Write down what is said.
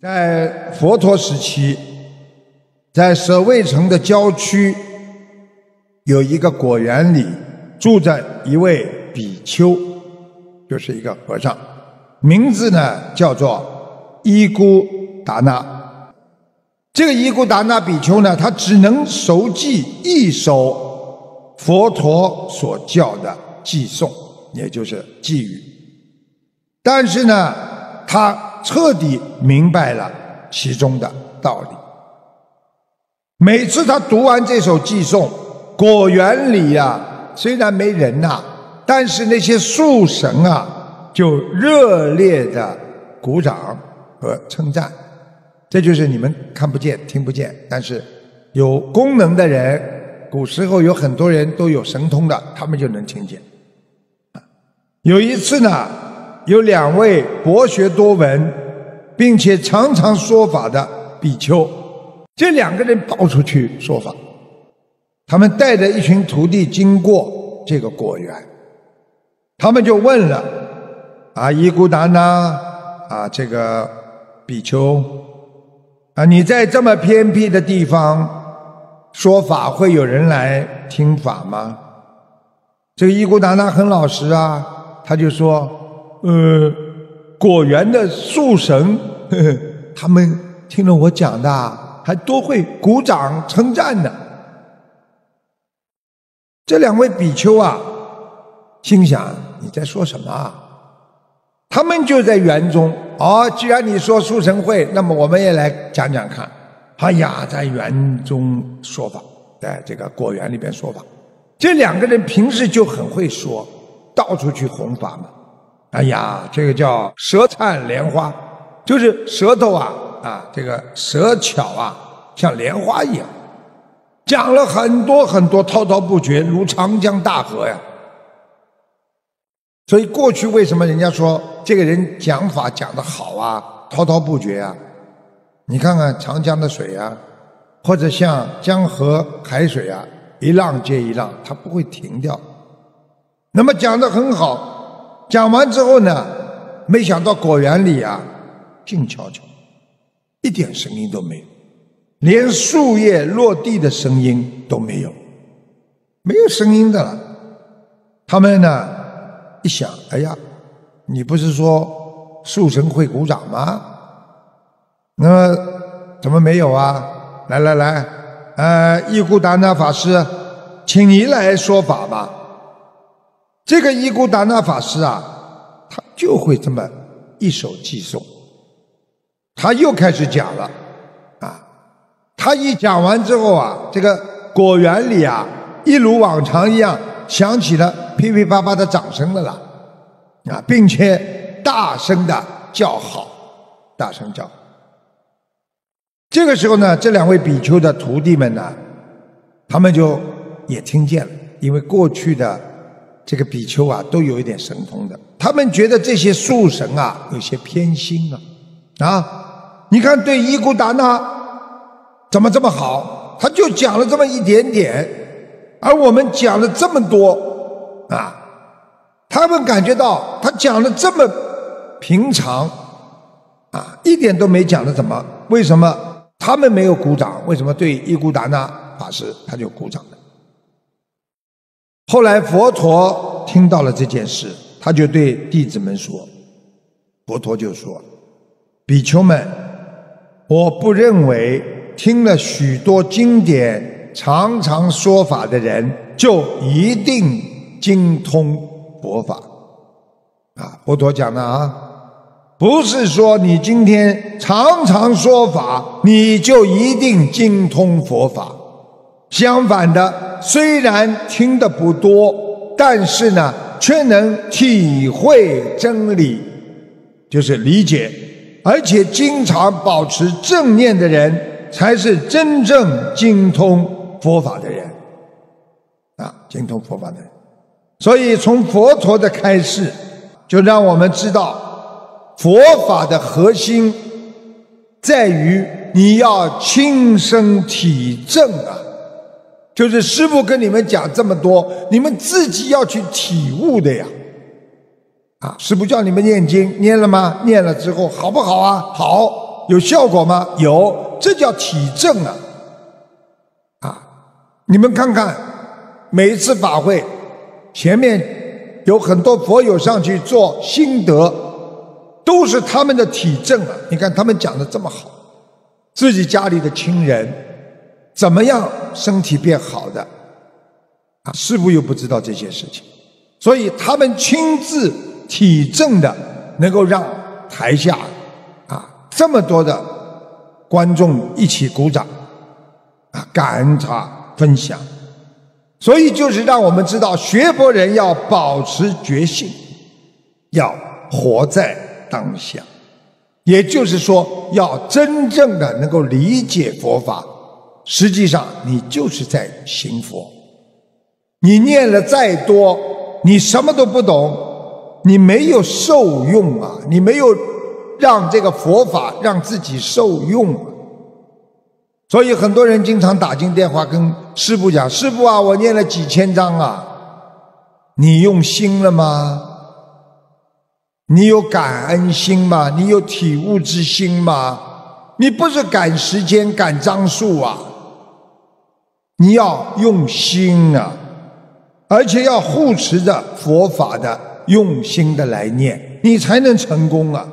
在佛陀时期，在舍卫城的郊区有一个果园里，住着一位比丘，就是一个和尚，名字呢叫做伊古达那。这个伊古达那比丘呢，他只能熟记一首佛陀所教的偈颂，也就是寄语，但是呢，他。彻底明白了其中的道理。每次他读完这首寄送，果园里呀，虽然没人呐，但是那些树神啊，就热烈的鼓掌和称赞。这就是你们看不见、听不见，但是有功能的人，古时候有很多人都有神通的，他们就能听见。有一次呢。有两位博学多闻，并且常常说法的比丘，这两个人到出去说法，他们带着一群徒弟经过这个果园，他们就问了啊，伊古达那啊，这个比丘啊，你在这么偏僻的地方说法，会有人来听法吗？这个伊古达那很老实啊，他就说。呃，果园的树神，呵呵，他们听了我讲的，还都会鼓掌称赞呢。这两位比丘啊，心想你在说什么？他们就在园中。哦，既然你说树神会，那么我们也来讲讲看。哎呀，在园中说法，在这个果园里边说法。这两个人平时就很会说，到处去弘法嘛。哎呀，这个叫舌灿莲花，就是舌头啊啊，这个舌巧啊，像莲花一样，讲了很多很多，滔滔不绝如长江大河呀。所以过去为什么人家说这个人讲法讲得好啊，滔滔不绝啊？你看看长江的水啊，或者像江河海水啊，一浪接一浪，它不会停掉。那么讲的很好。讲完之后呢，没想到果园里啊，静悄悄，一点声音都没有，连树叶落地的声音都没有，没有声音的。了。他们呢一想，哎呀，你不是说树神会鼓掌吗？那么怎么没有啊？来来来，呃，一古达那法师，请你来说法吧。这个伊古达纳法师啊，他就会这么一手寄颂。他又开始讲了，啊，他一讲完之后啊，这个果园里啊，一如往常一样，响起了噼噼啪啪的掌声了啦，啊，并且大声的叫好，大声叫。这个时候呢，这两位比丘的徒弟们呢，他们就也听见了，因为过去的。这个比丘啊，都有一点神通的。他们觉得这些树神啊，有些偏心啊，啊，你看对伊古达那怎么这么好？他就讲了这么一点点，而我们讲了这么多啊，他们感觉到他讲的这么平常啊，一点都没讲的怎么？为什么他们没有鼓掌？为什么对伊古达那法师他就鼓掌呢？后来佛陀听到了这件事，他就对弟子们说：“佛陀就说，比丘们，我不认为听了许多经典、常常说法的人就一定精通佛法。啊，佛陀讲的啊，不是说你今天常常说法，你就一定精通佛法。”相反的，虽然听的不多，但是呢，却能体会真理，就是理解，而且经常保持正念的人，才是真正精通佛法的人，啊，精通佛法的人。所以从佛陀的开示，就让我们知道，佛法的核心在于你要亲身体证啊。就是师傅跟你们讲这么多，你们自己要去体悟的呀！啊，师傅叫你们念经，念了吗？念了之后好不好啊？好，有效果吗？有，这叫体证啊。啊，你们看看，每一次法会，前面有很多佛友上去做心得，都是他们的体证啊。你看他们讲的这么好，自己家里的亲人怎么样？身体变好的，啊，师傅又不知道这些事情，所以他们亲自体证的，能够让台下，啊，这么多的观众一起鼓掌，啊，感恩他分享，所以就是让我们知道，学佛人要保持决心，要活在当下，也就是说，要真正的能够理解佛法。实际上，你就是在行佛。你念了再多，你什么都不懂，你没有受用啊！你没有让这个佛法让自己受用啊！所以，很多人经常打进电话跟师傅讲：“师傅啊，我念了几千章啊，你用心了吗？你有感恩心吗？你有体悟之心吗？你不是赶时间、赶章数啊！”你要用心啊，而且要护持着佛法的，用心的来念，你才能成功啊。